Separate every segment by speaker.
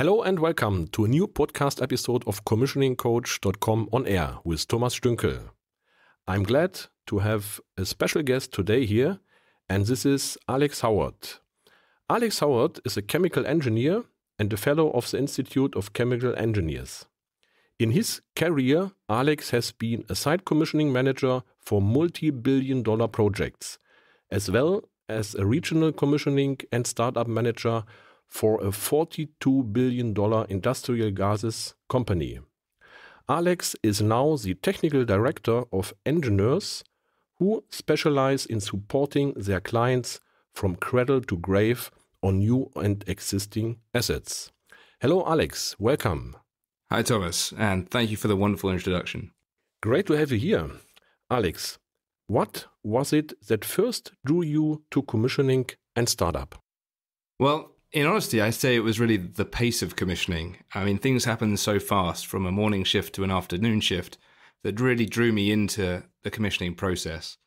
Speaker 1: Hello and welcome to a new podcast episode of CommissioningCoach.com on air with Thomas Stünkel. I'm glad to have a special guest today here, and this is Alex Howard. Alex Howard is a chemical engineer and a fellow of the Institute of Chemical Engineers. In his career, Alex has been a site commissioning manager for multi billion dollar projects, as well as a regional commissioning and startup manager for a $42 billion industrial gases company. Alex is now the technical director of engineers who specialize in supporting their clients from cradle to grave on new and existing assets. Hello, Alex. Welcome. Hi, Thomas, and thank you for the wonderful introduction. Great to have you here. Alex, what was it that first drew you to commissioning and startup? Well, in honesty, I say it was really the
Speaker 2: pace of commissioning. I mean, things happened so fast from a morning shift to an afternoon shift that really drew me into the commissioning process.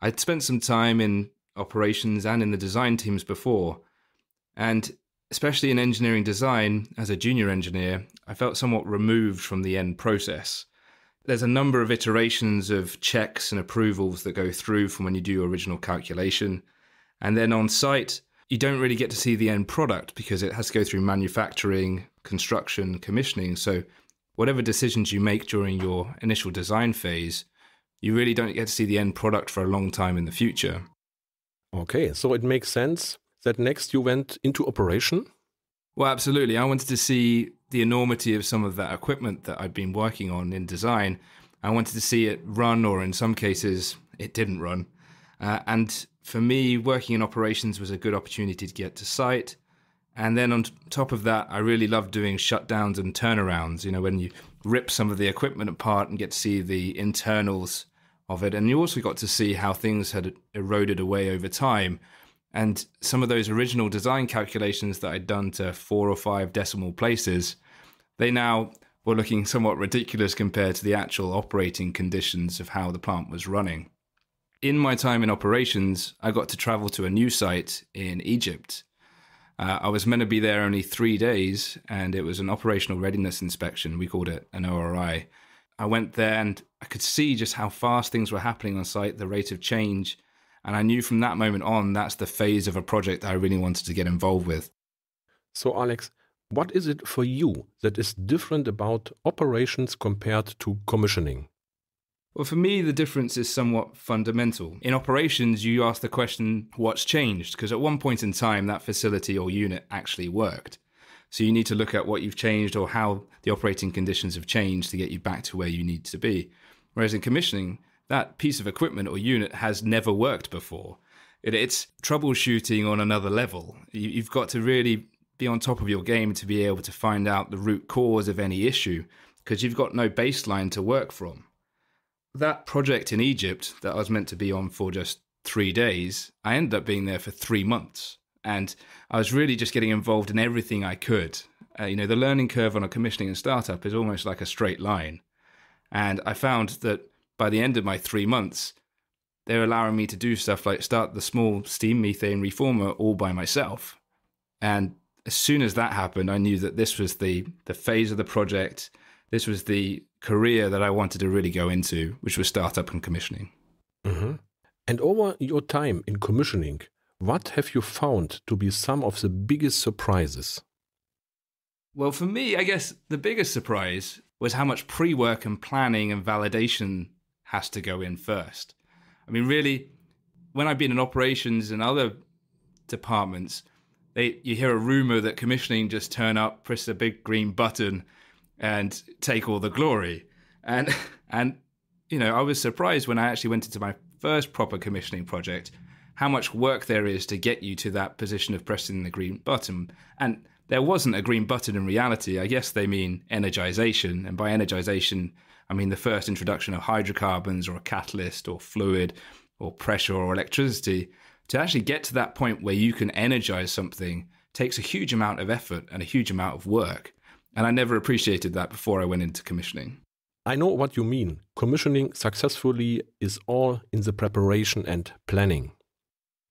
Speaker 2: I'd spent some time in operations and in the design teams before, and especially in engineering design as a junior engineer, I felt somewhat removed from the end process. There's a number of iterations of checks and approvals that go through from when you do your original calculation, and then on site, you don't really get to see the end product because it has to go through manufacturing, construction, commissioning. So, whatever decisions you make during your initial design phase, you really don't get to see the end product for a long time in the future.
Speaker 1: Okay, so it makes sense that next you went into operation?
Speaker 2: Well, absolutely. I wanted to see the enormity of some of that equipment that I'd been working on in design. I wanted to see it run, or in some cases, it didn't run. Uh, and for me, working in operations was a good opportunity to get to site. And then on top of that, I really loved doing shutdowns and turnarounds. You know, when you rip some of the equipment apart and get to see the internals of it. And you also got to see how things had eroded away over time. And some of those original design calculations that I'd done to four or five decimal places, they now were looking somewhat ridiculous compared to the actual operating conditions of how the plant was running in my time in operations, I got to travel to a new site in Egypt. Uh, I was meant to be there only three days, and it was an operational readiness inspection. We called it an ORI. I went there and I could see just how fast things were happening on site, the rate of change. And I knew from that
Speaker 1: moment on, that's the phase of a project I really wanted to get involved with. So, Alex, what is it for you that is different about operations compared to commissioning?
Speaker 2: Well, for me, the difference is somewhat fundamental. In operations, you ask the question, what's changed? Because at one point in time, that facility or unit actually worked. So you need to look at what you've changed or how the operating conditions have changed to get you back to where you need to be. Whereas in commissioning, that piece of equipment or unit has never worked before. It's troubleshooting on another level. You've got to really be on top of your game to be able to find out the root cause of any issue because you've got no baseline to work from that project in Egypt that I was meant to be on for just three days, I ended up being there for three months. And I was really just getting involved in everything I could. Uh, you know, the learning curve on a commissioning and startup is almost like a straight line. And I found that by the end of my three months, they're allowing me to do stuff like start the small steam methane reformer all by myself. And as soon as that happened, I knew that this was the the phase of the project. This was the career that I wanted to really go into, which was startup and commissioning.
Speaker 1: Mm -hmm. And over your time in commissioning, what have you found to be some of the biggest surprises?
Speaker 2: Well, for me, I guess the biggest surprise was how much pre work and planning and validation has to go in first. I mean, really, when I've been in operations and other departments, they, you hear a rumor that commissioning just turn up, press a big green button, and take all the glory. And and you know, I was surprised when I actually went into my first proper commissioning project how much work there is to get you to that position of pressing the green button. And there wasn't a green button in reality. I guess they mean energization. And by energization, I mean the first introduction of hydrocarbons or a catalyst or fluid or pressure or electricity. To actually get to that point where you can energize something takes a huge amount of effort and a huge
Speaker 1: amount of work. And I never appreciated that before I went into commissioning. I know what you mean. Commissioning successfully is all in the preparation and planning.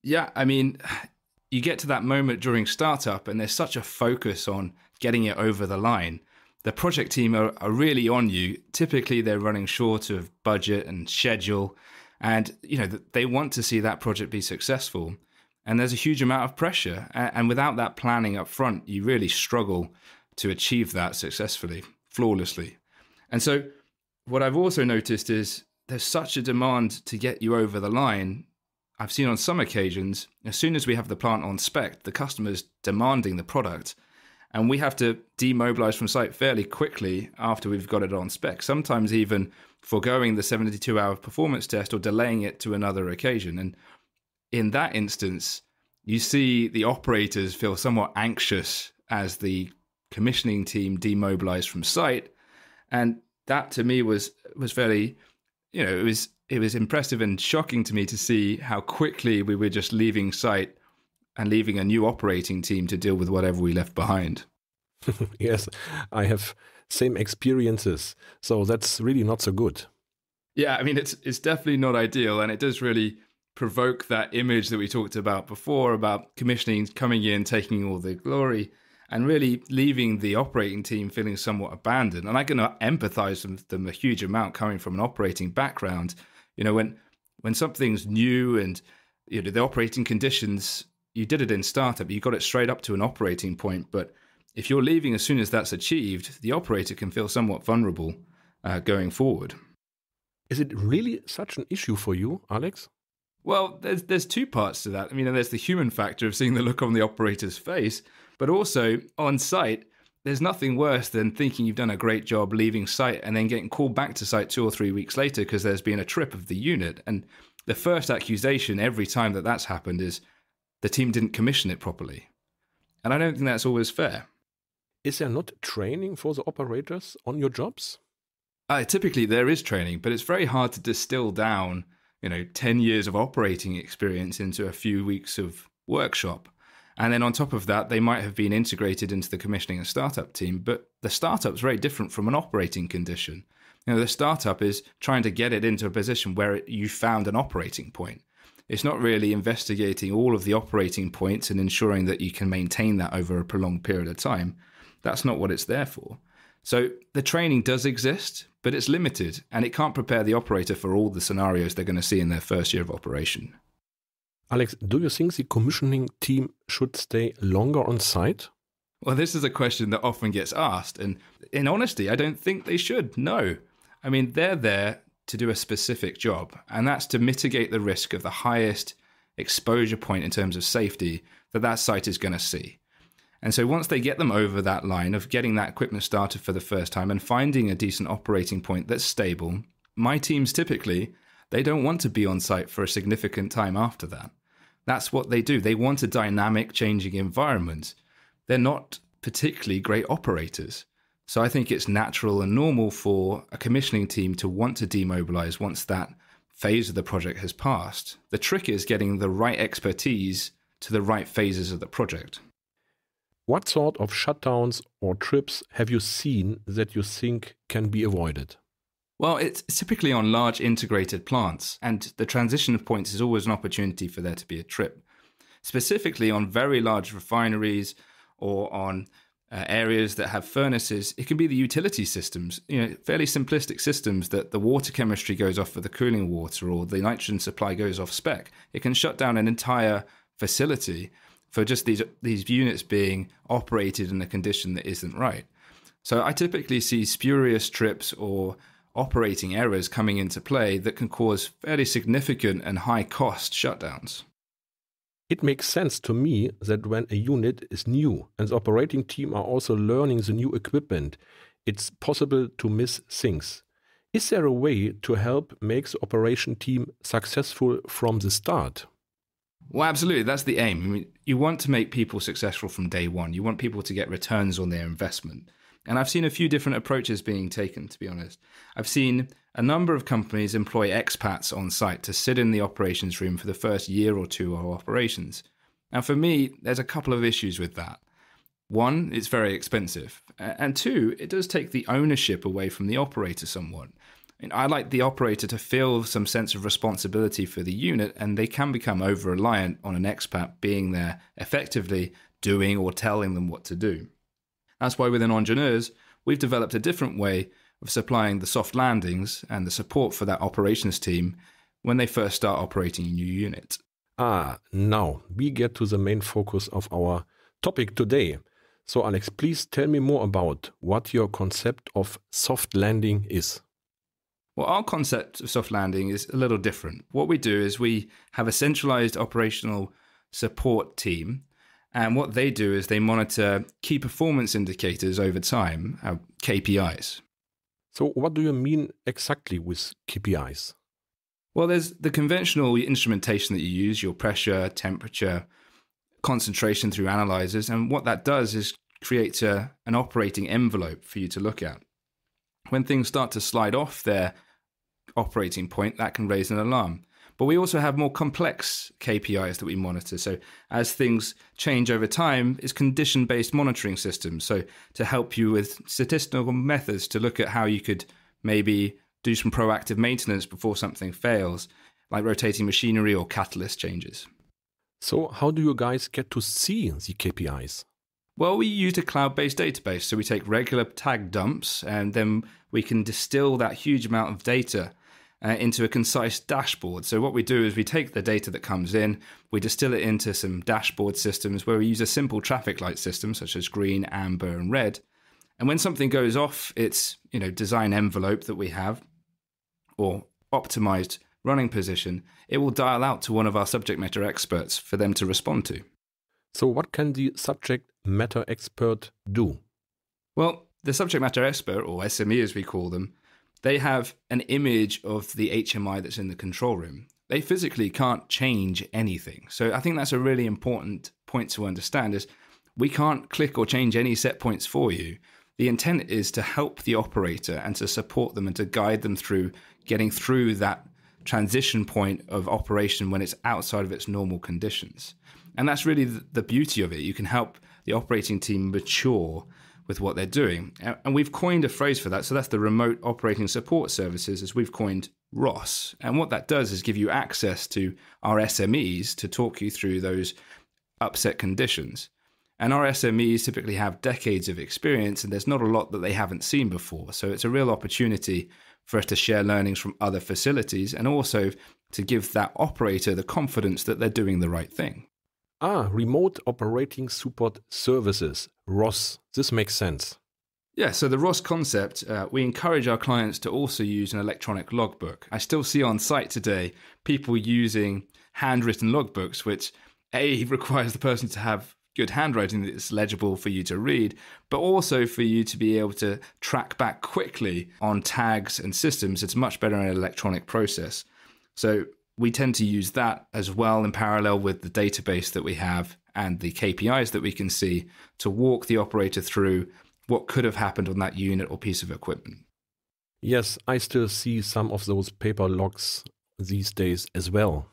Speaker 2: Yeah, I mean, you get to that moment during startup, and there's such a focus on getting it over the line. The project team are, are really on you. Typically, they're running short of budget and schedule, and you know they want to see that project be successful. And there's a huge amount of pressure, and without that planning up front, you really struggle to achieve that successfully, flawlessly. And so, what I've also noticed is there's such a demand to get you over the line. I've seen on some occasions, as soon as we have the plant on spec, the customer's demanding the product. And we have to demobilize from site fairly quickly after we've got it on spec, sometimes even foregoing the 72 hour performance test or delaying it to another occasion. And in that instance, you see the operators feel somewhat anxious as the commissioning team demobilized from site, and that to me was was fairly, you know, it was it was impressive and shocking to me to see how quickly we were just leaving site and leaving a new operating team to deal with whatever we left behind.
Speaker 1: yes, I have same experiences, so that's really not so good.
Speaker 2: Yeah, I mean it's it's definitely not ideal, and it does really provoke that image that we talked about before about commissioning coming in taking all the glory and really leaving the operating team feeling somewhat abandoned. And I can uh, empathize with them a huge amount coming from an operating background. You know, when when something's new and you know the operating conditions, you did it in startup, you got it straight up to an operating point. But if you're leaving as soon as that's achieved, the operator can feel somewhat vulnerable uh, going forward. Is it really such an issue for you, Alex? Well, there's there's two parts to that. I mean, there's the human factor of seeing the look on the operator's face, but also on site, there's nothing worse than thinking you've done a great job leaving site and then getting called back to site two or three weeks later because there's been a trip of the unit. And the first accusation every time that that's happened is the team didn't commission it properly. And I don't think that's always fair.
Speaker 1: Is there not training for the operators on your jobs?
Speaker 2: Uh, typically, there is training, but it's very hard to distill down, you know, 10 years of operating experience into a few weeks of workshop. And then on top of that, they might have been integrated into the commissioning and startup team, but the startup is very different from an operating condition. You know, the startup is trying to get it into a position where it, you found an operating point. It's not really investigating all of the operating points and ensuring that you can maintain that over a prolonged period of time. That's not what it's there for. So the training does exist, but it's limited and it can't prepare the operator for all the scenarios they're going to see in their first year of operation. Alex,
Speaker 1: do you think the commissioning team should stay longer on site?
Speaker 2: Well, this is a question that often gets asked. And in honesty, I don't think they should. No. I mean, they're there to do a specific job, and that's to mitigate the risk of the highest exposure point in terms of safety that that site is going to see. And so once they get them over that line of getting that equipment started for the first time and finding a decent operating point that's stable, my teams typically they don't want to be on site for a significant time after that. That's what they do. They want a dynamic, changing environment. They're not particularly great operators. So I think it's natural and normal for a commissioning team to want to demobilize once that phase of the project has passed. The trick is getting the right
Speaker 1: expertise to the right phases of the project. What sort of shutdowns or trips have you seen that you think can be avoided?
Speaker 2: Well, it's typically on large integrated plants, and the transition of points is always an opportunity for there to be a trip. Specifically on very large refineries or on uh, areas that have furnaces, it can be the utility systems, you know, fairly simplistic systems that the water chemistry goes off for the cooling water or the nitrogen supply goes off spec. It can shut down an entire facility for just these these units being operated in a condition that isn't right. So I typically see spurious trips or operating errors coming into play that can cause fairly significant and high cost shutdowns.
Speaker 1: It makes sense to me that when a unit is new and the operating team are also learning the new equipment, it's possible to miss things. Is there a way to help make the operation team successful from the start?
Speaker 2: Well, absolutely. That's the aim. I mean, you want to make people successful from day one. You want people to get returns on their investment. And I've seen a few different approaches being taken, to be honest. I've seen a number of companies employ expats on site to sit in the operations room for the first year or two of operations. Now, for me, there's a couple of issues with that. One, it's very expensive. And two, it does take the ownership away from the operator somewhat. And I like the operator to feel some sense of responsibility for the unit, and they can become over reliant on an expat being there effectively doing or telling them what to do. That's why within Engineers, we've developed a different way of supplying the soft landings and the
Speaker 1: support for that operations team when they first start operating a new unit. Ah, now we get to the main focus of our topic today. So, Alex, please tell me more about what your concept of soft landing is. Well, our
Speaker 2: concept of soft landing is a little different. What we do is we have a centralized operational support team and what they do is they monitor key performance indicators over time, uh, KPIs. So, what do you mean exactly with KPIs? Well, there's the conventional instrumentation that you use your pressure, temperature, concentration through analyzers. And what that does is create a, an operating envelope for you to look at. When things start to slide off their operating point, that can raise an alarm. But we also have more complex KPIs that we monitor. So as things change over time, it's condition based monitoring systems. So to help you with statistical methods to look at how you could maybe do some proactive maintenance before something fails, like rotating machinery or catalyst changes. So, how do you guys get to see the KPIs? Well, we use a cloud based database. So we take regular tag dumps and then we can distill that huge amount of data uh, into a concise dashboard. So, what we do is we take the data that comes in, we distill it into some dashboard systems where we use a simple traffic light system, such as green, amber, and red. And when something goes off its you know, design envelope that we have or optimized running position, it will dial out to one of our subject matter experts for them to respond to. So, what can the subject matter expert do? Well, the subject matter expert, or SME as we call them, they have an image of the HMI that's in the control room. They physically can't change anything. So I think that's a really important point to understand is we can't click or change any set points for you. The intent is to help the operator and to support them and to guide them through getting through that transition point of operation when it's outside of its normal conditions. And that's really the beauty of it. You can help the operating team mature with what they're doing. And we've coined a phrase for that. So that's the remote operating support services, as we've coined ROS. And what that does is give you access to our SMEs to talk you through those upset conditions. And our SMEs typically have decades of experience, and there's not a lot that they haven't seen before. So it's a real opportunity for us to share learnings from other facilities and also to give that operator the confidence that they're doing the right thing.
Speaker 1: Ah, Remote Operating Support Services, ROS. This makes
Speaker 2: sense. Yeah, so the ROS concept, uh, we encourage our clients to also use an electronic logbook. I still see on site today people using handwritten logbooks, which A, requires the person to have good handwriting that's legible for you to read, but also for you to be able to track back quickly on tags and systems. It's much better in an electronic process. So we tend to use that as well in parallel with the database that we have and the KPIs that we can see to walk the operator through
Speaker 1: what could have happened on that unit or piece of equipment. Yes, I still see some of those paper logs these days as well.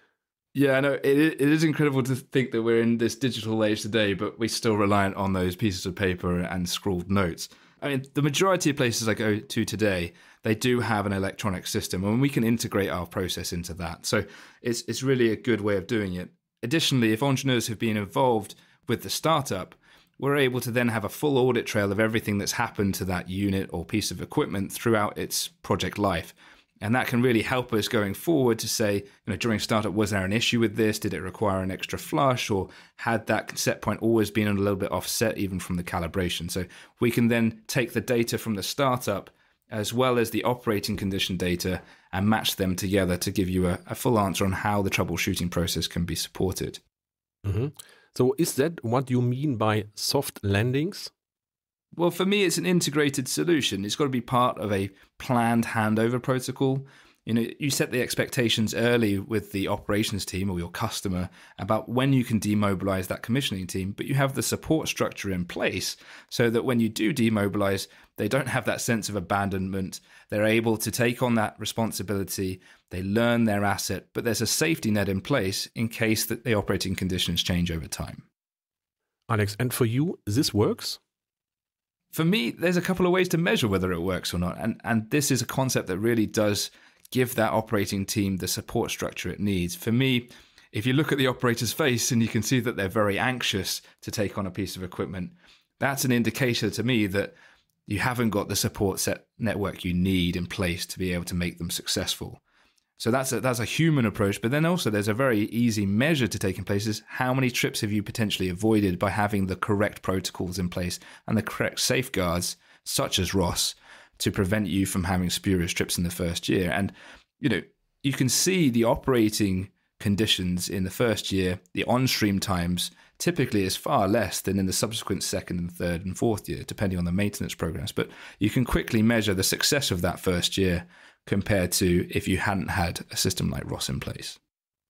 Speaker 2: Yeah, I it, it is incredible to think that we're in this digital age today, but we're still reliant on those pieces of paper and scrawled notes. I mean, the majority of places I go to today they do have an electronic system, and we can integrate our process into that. So it's it's really a good way of doing it. Additionally, if entrepreneurs have been involved with the startup, we're able to then have a full audit trail of everything that's happened to that unit or piece of equipment throughout its project life. And that can really help us going forward to say, you know, during startup, was there an issue with this? Did it require an extra flush? Or had that set point always been a little bit offset even from the calibration? So we can then take the data from the startup as well as the operating condition data and match them together to give you a, a full answer on how the troubleshooting process can be supported.
Speaker 1: Mm -hmm. So, is that what you mean by soft landings? Well,
Speaker 2: for me, it's an integrated solution. It's got to be part of a planned handover protocol you know you set the expectations early with the operations team or your customer about when you can demobilize that commissioning team but you have the support structure in place so that when you do demobilize they don't have that sense of abandonment they're able to take on that responsibility they learn their asset but there's a safety net in place in case that the operating conditions change over time alex and for you this works for me, there's a couple of ways to measure whether it works or not. And, and this is a concept that really does give that operating team the support structure it needs. For me, if you look at the operator's face and you can see that they're very anxious to take on a piece of equipment, that's an indicator to me that you haven't got the support set network you need in place to be able to make them successful. So that's a, that's a human approach, but then also there's a very easy measure to take in place is how many trips have you potentially avoided by having the correct protocols in place and the correct safeguards, such as Ross to prevent you from having spurious trips in the first year. And, you know, you can see the operating conditions in the first year, the on stream times typically is far less than in the subsequent second and third and fourth year, depending on the maintenance programs. But you can quickly measure the success of that first year compared to if you hadn't had a system like Ross in place.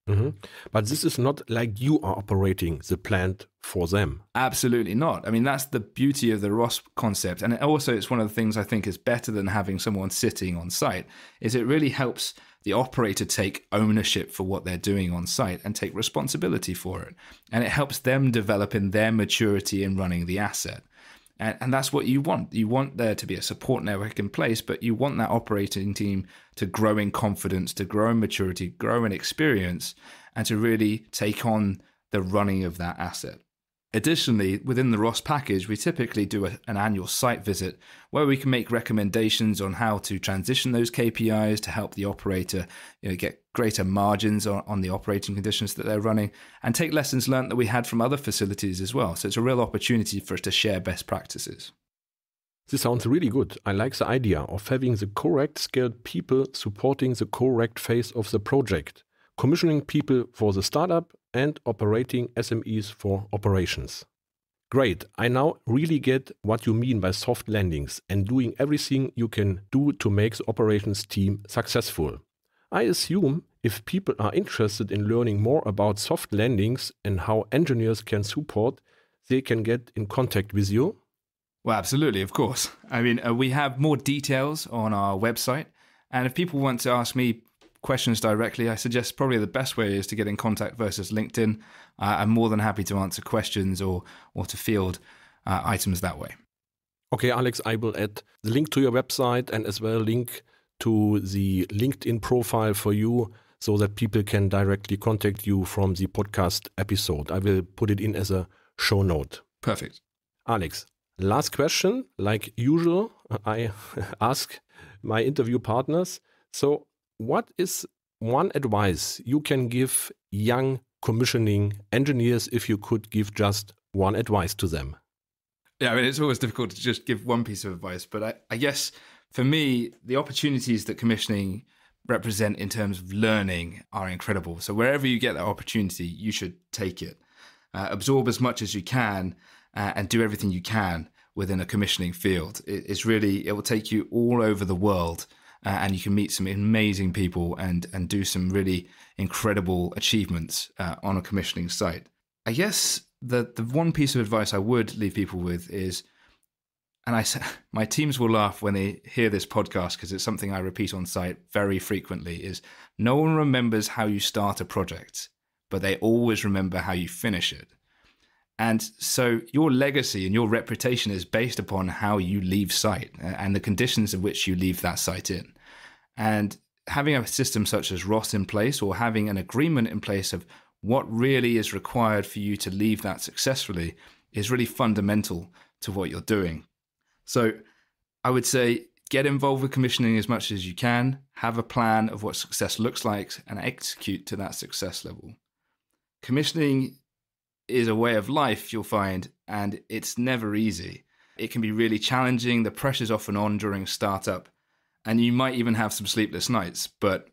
Speaker 1: Mm-hmm. But this is not like you are operating the plant for them. Absolutely not. I mean, that's the beauty of the ROS
Speaker 2: concept. And also, it's one of the things I think is better than having someone sitting on site, is it really helps the operator take ownership for what they're doing on site and take responsibility for it. And it helps them develop in their maturity in running the asset. And, and that's what you want. You want there to be a support network in place, but you want that operating team to grow in confidence, to grow in maturity, grow in experience, and to really take on the running of that asset. Additionally, within the Ross package, we typically do a, an annual site visit where we can make recommendations on how to transition those KPIs to help the operator you know, get greater margins on, on the operating conditions that they're running and take lessons learned that we had from other facilities as well. So it's a real opportunity for us to share best practices.
Speaker 1: This sounds really good. I like the idea of having the correct skilled people supporting the correct phase of the project, commissioning people for the startup and operating SMEs for operations. Great, I now really get what you mean by soft landings and doing everything you can do to make the operations team successful. I assume if people are interested in learning more about soft landings and how engineers can support, they can get in contact with you. Well, absolutely,
Speaker 2: of course. I mean, uh, we have more details on our website. And if people want to ask me questions directly, I suggest probably the best way is to get in contact versus LinkedIn. Uh, I'm more than happy to answer questions or, or to field uh, items that way.
Speaker 1: Okay, Alex, I will add the link to your website and as well link to the LinkedIn profile for you so that people can directly contact you from the podcast episode. I will put it in as a show note. Perfect. Alex, last question. Like usual, I ask my interview partners. So, what is one advice you can give young commissioning engineers if you could give just one advice to them?
Speaker 2: Yeah, I mean, it's always difficult to just give one piece of advice, but I, I guess for me, the opportunities that commissioning represent in terms of learning are incredible. So wherever you get that opportunity, you should take it. Uh, absorb as much as you can uh, and do everything you can within a commissioning field. It, it's really, it will take you all over the world uh, and you can meet some amazing people and and do some really incredible achievements uh, on a commissioning site. I guess the the one piece of advice I would leave people with is, and I my teams will laugh when they hear this podcast because it's something I repeat on site very frequently. Is no one remembers how you start a project, but they always remember how you finish it. And so your legacy and your reputation is based upon how you leave site uh, and the conditions in which you leave that site in. And having a system such as ROS in place or having an agreement in place of what really is required for you to leave that successfully is really fundamental to what you're doing. So I would say get involved with commissioning as much as you can, have a plan of what success looks like, and execute to that success level. Commissioning is a way of life, you'll find, and it's never easy. It can be really challenging. The pressure's often on during startup, and you might even have some sleepless nights. But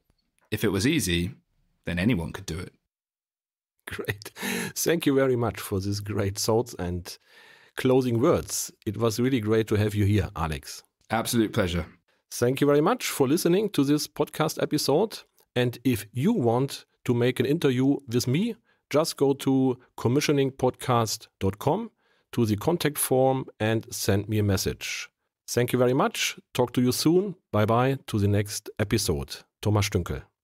Speaker 2: if it was easy, then anyone could do it.
Speaker 1: Great. Thank you very much for this great thoughts and closing words. It was really great to have you here, Alex. Absolute pleasure. Thank you very much for listening to this podcast episode. And if you want to make an interview with me, just go to commissioningpodcast.com to the contact form and send me a message. Thank you very much. Talk to you soon. Bye bye to the next episode. Thomas Stünkel.